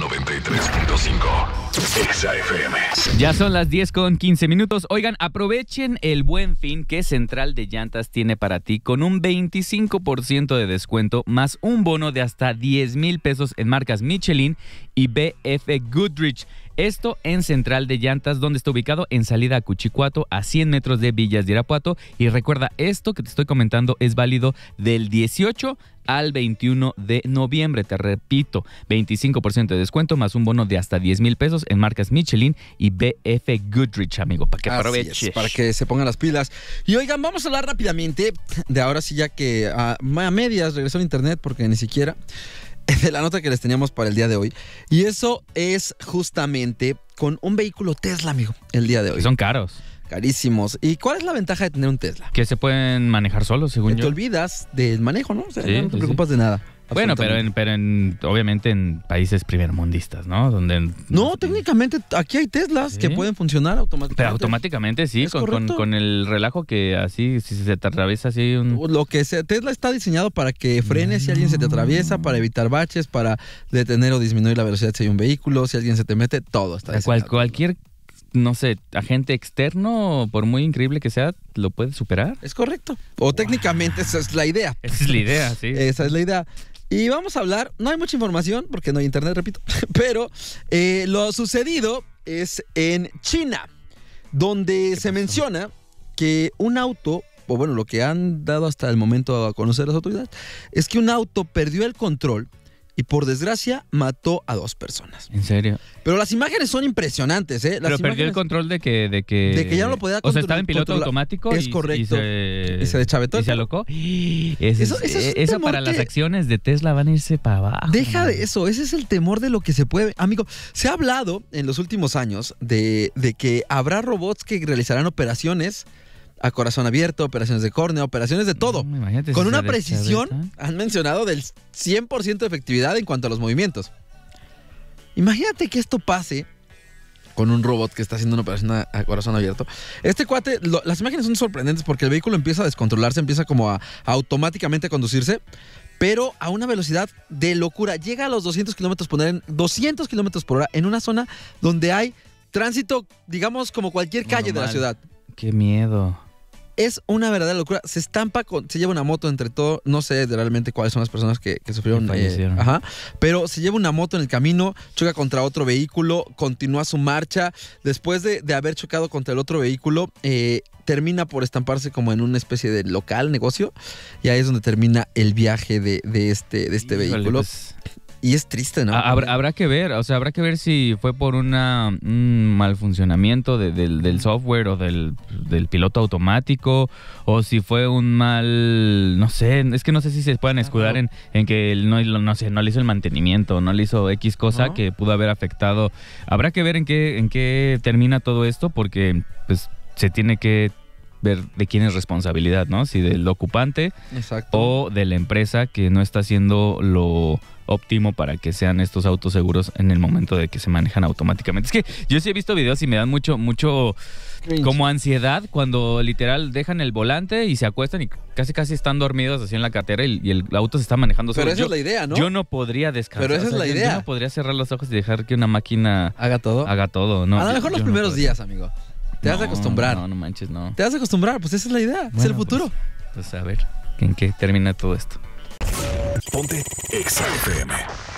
93.5 FM. Ya son las 10 con 15 minutos. Oigan, aprovechen el buen fin que Central de Llantas tiene para ti con un 25% de descuento más un bono de hasta 10 mil pesos en marcas Michelin y BF Goodrich. Esto en Central de Llantas, donde está ubicado en salida a Cuchicuato, a 100 metros de Villas de Irapuato. Y recuerda, esto que te estoy comentando es válido del 18 al 21 de noviembre. Te repito, 25% de descuento más un bono de hasta 10 mil pesos en marcas Michelin y BF Goodrich, amigo, para que aproveches. para que se pongan las pilas. Y oigan, vamos a hablar rápidamente de ahora sí, ya que a, a medias regresó el internet porque ni siquiera. de la nota que les teníamos para el día de hoy. Y eso es justamente con un vehículo Tesla, amigo, el día de hoy. Son caros carísimos. ¿Y cuál es la ventaja de tener un Tesla? Que se pueden manejar solos, según que yo. Te olvidas del manejo, ¿no? O sea, no te preocupas de nada. Bueno, pero, en, pero en, obviamente en países primermundistas, ¿no? Donde no, técnicamente aquí hay Teslas que pueden funcionar automáticamente. Pero automáticamente sí, con, el relajo que así, si se te atraviesa así un... Lo que sea, Tesla está diseñado para que frene si alguien se te atraviesa, para evitar baches, para detener o disminuir la velocidad si hay un vehículo, si alguien se te mete, todo está diseñado. Cual, cualquier no sé, agente externo, por muy increíble que sea, lo puede superar. Es correcto. O técnicamente esa es la idea. Esa es la idea, sí. Esa es la idea. Y vamos a hablar, no hay mucha información, porque no hay internet, repito, pero eh, lo sucedido es en China, donde se menciona que un auto, o bueno, lo que han dado hasta el momento a conocer las autoridades, es que un auto perdió el control y por desgracia mató a dos personas. ¿En serio? Pero las imágenes son impresionantes, ¿eh? Pero perdió el control de que, de que... ya no lo podía controlar. O sea, estaba en piloto automático es correcto. y se... Y deschavetó. Y se alocó. eso, eh, para las acciones de Tesla van a irse para abajo. Deja de eso. Ese es el temor de lo que se puede... Amigo, se ha hablado en los últimos años de, de que habrá robots que realizarán operaciones a corazón abierto, operaciones de córnea, operaciones de todo. Mm, con una precisión, han mencionado, del 100% de efectividad en cuanto a los movimientos. Imagínate que esto pase con un robot que está haciendo una operación a, corazón abierto. Este cuate, las imágenes son sorprendentes porque el vehículo empieza a descontrolarse, empieza como a, a automáticamente conducirse, pero a una velocidad de locura. Llega a los 200 kilómetros por hora, 200 kilómetros por hora, en una zona donde hay tránsito, digamos, como cualquier calle de la ciudad. Qué miedo. Es una verdadera locura. Se estampa con. Se lleva una moto entre todo. No sé realmente cuáles son las personas que, sufrieron. Eh, Pero se lleva una moto en el camino, choca contra otro vehículo, continúa su marcha. Después de, haber chocado contra el otro vehículo, eh, termina por estamparse como en una especie de local, negocio. Y ahí es donde termina el viaje de, este, de este vehículo. Pues, y es triste, ¿no? Ah, habrá, que ver, o sea, habrá que ver si fue por un mal funcionamiento del, software o del, piloto automático, o si fue un mal, no sé, es que no sé si se pueden escudar en, en que él no, no, sé, no le hizo el mantenimiento, no le hizo X cosa que pudo haber afectado. Habrá que ver en qué, en qué termina todo esto, porque pues se tiene que ver de quién es responsabilidad, ¿no? Si del ocupante o de la empresa que no está haciendo lo óptimo para que sean estos autos seguros en el momento de que se manejan automáticamente. Es que yo sí he visto videos y me dan mucho, mucho como ansiedad cuando literal dejan el volante y se acuestan y casi casi están dormidos así en la cartera y, el auto se está manejando Pero esa es la idea, ¿no? Yo no podría descansar. Pero esa es la idea. Yo no podría cerrar los ojos y dejar que una máquina haga todo. Haga todo, ¿no? A lo mejor los primeros días, amigo te vas a acostumbrar. No, no manches, no. Te vas a acostumbrar, pues esa es la idea, es el pues, futuro. Entonces pues, a ver, ¿en qué termina todo esto? Ponte XFM.